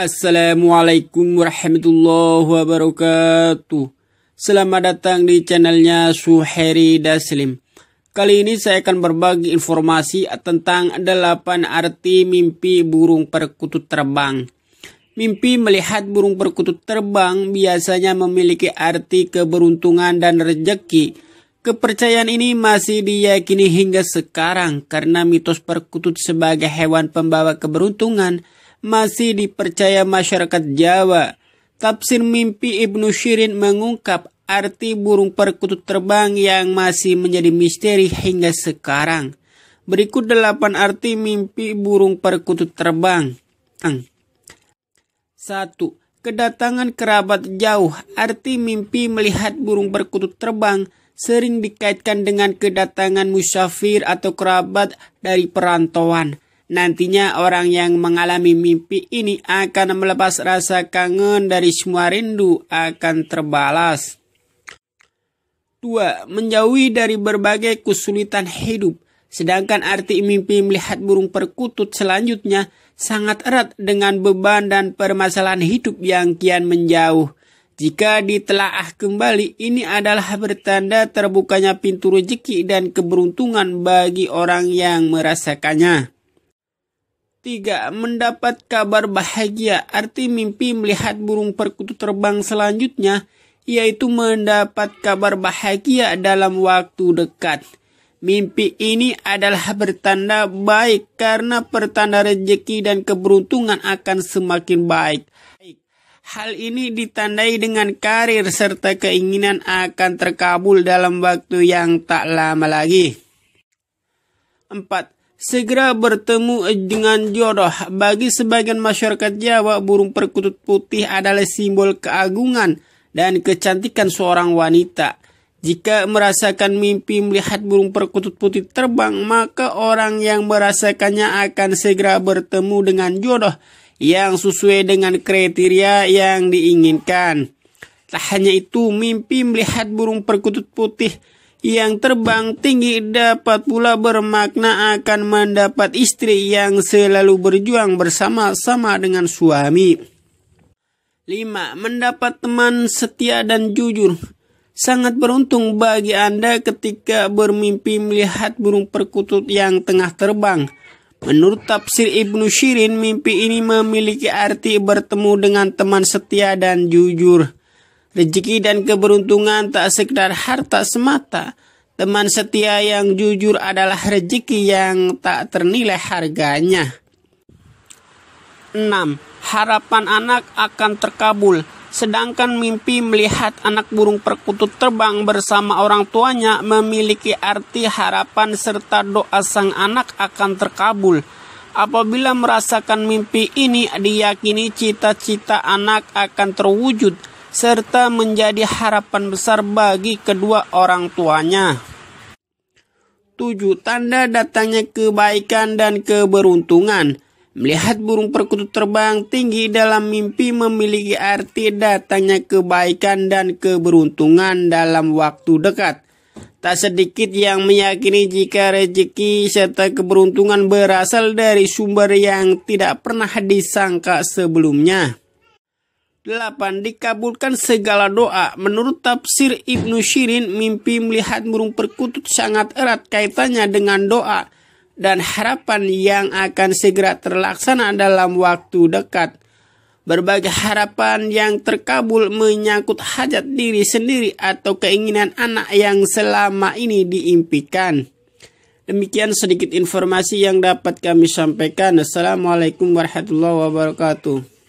Assalamualaikum warahmatullahi wabarakatuh Selamat datang di channelnya Suheri Daslim Kali ini saya akan berbagi informasi tentang 8 arti mimpi burung perkutut terbang Mimpi melihat burung perkutut terbang biasanya memiliki arti keberuntungan dan rejeki Kepercayaan ini masih diyakini hingga sekarang karena mitos perkutut sebagai hewan pembawa keberuntungan masih dipercaya masyarakat Jawa. Tafsir mimpi Ibnu Syirin mengungkap arti burung perkutut terbang yang masih menjadi misteri hingga sekarang. Berikut delapan arti mimpi burung perkutut terbang. 1. Kedatangan kerabat jauh Arti mimpi melihat burung perkutut terbang sering dikaitkan dengan kedatangan musafir atau kerabat dari perantauan. Nantinya orang yang mengalami mimpi ini akan melepas rasa kangen dari semua rindu akan terbalas. 2. Menjauhi dari berbagai kesulitan hidup. Sedangkan arti mimpi melihat burung perkutut selanjutnya sangat erat dengan beban dan permasalahan hidup yang kian menjauh. Jika ditelaah kembali, ini adalah bertanda terbukanya pintu rezeki dan keberuntungan bagi orang yang merasakannya. Tiga, mendapat kabar bahagia, arti mimpi melihat burung perkutut terbang selanjutnya, yaitu mendapat kabar bahagia dalam waktu dekat. Mimpi ini adalah bertanda baik karena pertanda rejeki dan keberuntungan akan semakin baik. Hal ini ditandai dengan karir serta keinginan akan terkabul dalam waktu yang tak lama lagi. 4 segera bertemu dengan jodoh. Bagi sebagian masyarakat Jawa, burung perkutut putih adalah simbol keagungan dan kecantikan seorang wanita. Jika merasakan mimpi melihat burung perkutut putih terbang, maka orang yang merasakannya akan segera bertemu dengan jodoh yang sesuai dengan kriteria yang diinginkan. Tak hanya itu, mimpi melihat burung perkutut putih yang terbang tinggi dapat pula bermakna akan mendapat istri yang selalu berjuang bersama-sama dengan suami. 5. Mendapat teman setia dan jujur. Sangat beruntung bagi Anda ketika bermimpi melihat burung perkutut yang tengah terbang. Menurut tafsir Ibnu Syirin, mimpi ini memiliki arti bertemu dengan teman setia dan jujur. Rezeki dan keberuntungan tak sekedar harta semata. Teman setia yang jujur adalah rezeki yang tak ternilai harganya. 6. Harapan anak akan terkabul. Sedangkan mimpi melihat anak burung perkutut terbang bersama orang tuanya memiliki arti harapan serta doa sang anak akan terkabul. Apabila merasakan mimpi ini, diyakini cita-cita anak akan terwujud serta menjadi harapan besar bagi kedua orang tuanya. Tujuh Tanda datangnya kebaikan dan keberuntungan. Melihat burung perkutut terbang tinggi dalam mimpi memiliki arti datangnya kebaikan dan keberuntungan dalam waktu dekat. Tak sedikit yang meyakini jika rezeki serta keberuntungan berasal dari sumber yang tidak pernah disangka sebelumnya. 8. Dikabulkan segala doa. Menurut tafsir Ibnu Syirin, mimpi melihat burung perkutut sangat erat kaitannya dengan doa dan harapan yang akan segera terlaksana dalam waktu dekat. Berbagai harapan yang terkabul menyangkut hajat diri sendiri atau keinginan anak yang selama ini diimpikan. Demikian sedikit informasi yang dapat kami sampaikan. Assalamualaikum warahmatullahi wabarakatuh.